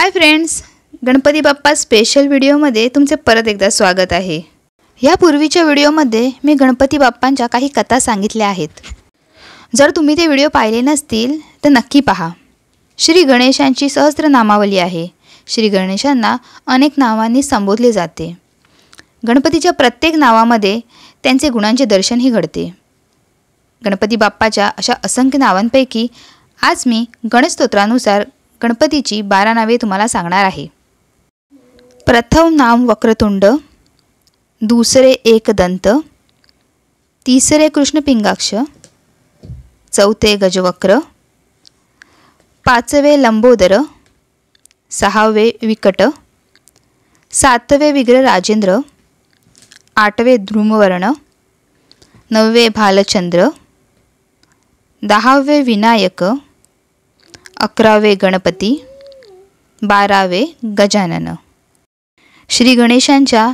हाय friends Ganpati Bappa special व्हिडिओमध्ये तुमचे परत एकदा स्वागत आहे यापूर्वीच्या पूर्वीच्या व्हिडिओमध्ये मी गणपती बाप्पांच्या काही कथा सांगितल्या आहेत जर तुम्ही ते व्हिडिओ पाहिले नसतील तर नक्की पहा श्री गणेशांची सहस्त्र नामावली आहे श्री गणेशांना अनेक नावांनी संबोधले जाते गणपतीच्या प्रत्येक नावामध्ये त्यांचे गुणांचे दर्शनही घडते गणपती बाप्पाच्या अशा असंख्य नावांपैकी आज मी गणेश स्तोत्रानुसार गणपतीची बारा नावे तुम्हाला सांगणार आहे प्रथम नाम वक्रतुंड दुसरे एकदंत तिसरे कृष्णपिंगाक्ष चौथे गजवक्र पाचवे लंबोदर सहावे विकट सातवे विग्र राजेंद्र आठवे ध्रुमवर्ण नववे भालचंद्र दहावे विनायक अकरावे गणपती बारावे गजानन श्री गणेशांच्या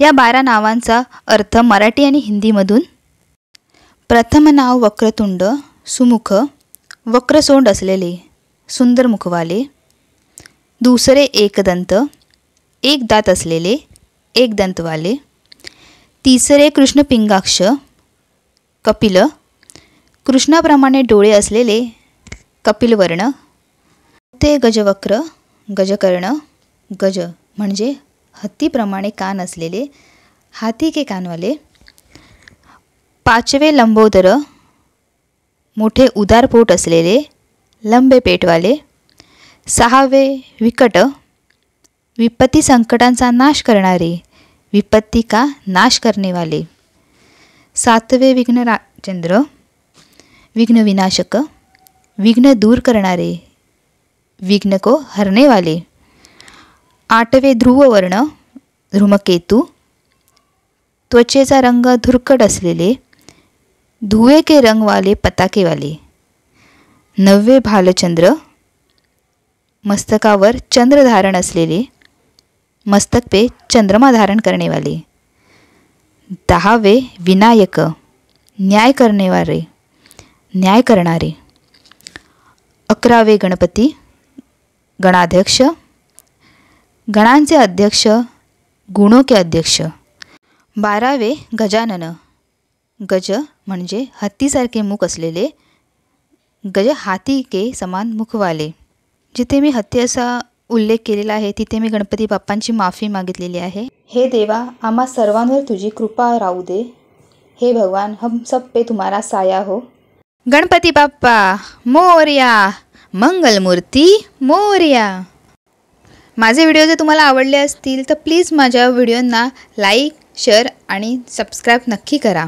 या बारा नावांचा अर्थ मराठी आणि हिंदीमधून प्रथम नाव वक्रतुंड सुमुख वक्रसोंड असलेले सुंदर मुखवाले दुसरे एकदंत एक दात असलेले एक दंतवाले तिसरे कृष्णपिंगाक्ष कपिल कृष्णाप्रमाणे डोळे असलेले कपिलवर्ण ते गजवक्र गजकर्ण गज म्हणजे हत्तीप्रमाणे कान असलेले हाती के कानवाले पाचवे लंबोदर मोठे उदार पोट असलेले लंबे पेटवाले सहावे विकट विपत्ती संकटांचा नाश करणारे विपत्ती का नाश करणेवाले सातवे विघ्न विघ्न विघ्नविनाशक विघ्न दूर करणारे विघ्न को हरने वाले आठवे ध्रुववर्ण ध्रुमकेतू त्वचेचा रंग धुरकट असलेले धुवे के रंगवाले पताकेवाले नववे भालचंद्र मस्तकावर चंद्र धारण असलेले मस्तक पे चंद्रमा धारण करणेवाले दहावे विनायक न्याय वाले न्याय करणारे अकरावे गणपती गणाध्यक्ष गणांचे अध्यक्ष गुणो के अध्यक्ष बारावे गजानन गज म्हणजे हत्तीसारखे मुख असलेले गज हाती के समान मुखवाले जिथे मी हत्ती असा उल्लेख केलेला आहे तिथे मी गणपती बाप्पांची माफी मागितलेली आहे हे देवा आम्हा सर्वांवर तुझी कृपा राहू दे हे भगवान हम सब पे तुम्हाला साया हो गणपती बाप्पा मोर्या मंगलमूर्ती मोर्या माझे व्हिडिओ जर तुम्हाला आवडले असतील तर प्लीज माझ्या व्हिडिओंना लाईक शेअर आणि सबस्क्राईब नक्की करा